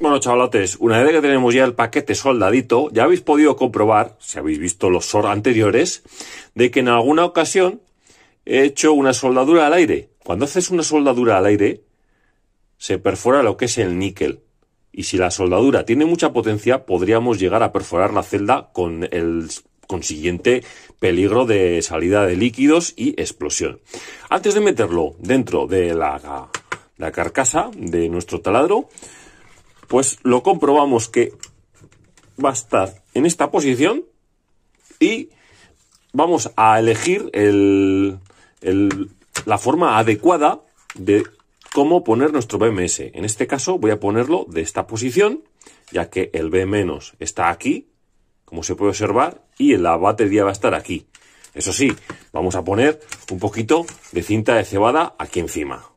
Bueno, chavalotes, una vez que tenemos ya el paquete soldadito, ya habéis podido comprobar, si habéis visto los SOR anteriores, de que en alguna ocasión he hecho una soldadura al aire. Cuando haces una soldadura al aire, se perfora lo que es el níquel. Y si la soldadura tiene mucha potencia, podríamos llegar a perforar la celda con el consiguiente peligro de salida de líquidos y explosión. Antes de meterlo dentro de la, la carcasa de nuestro taladro, pues lo comprobamos que va a estar en esta posición y vamos a elegir la forma adecuada de cómo poner nuestro BMS. En este caso voy a ponerlo de esta posición, ya que el B- está aquí, como se puede observar, y la batería va a estar aquí. Eso sí, vamos a poner un poquito de cinta de cebada aquí encima.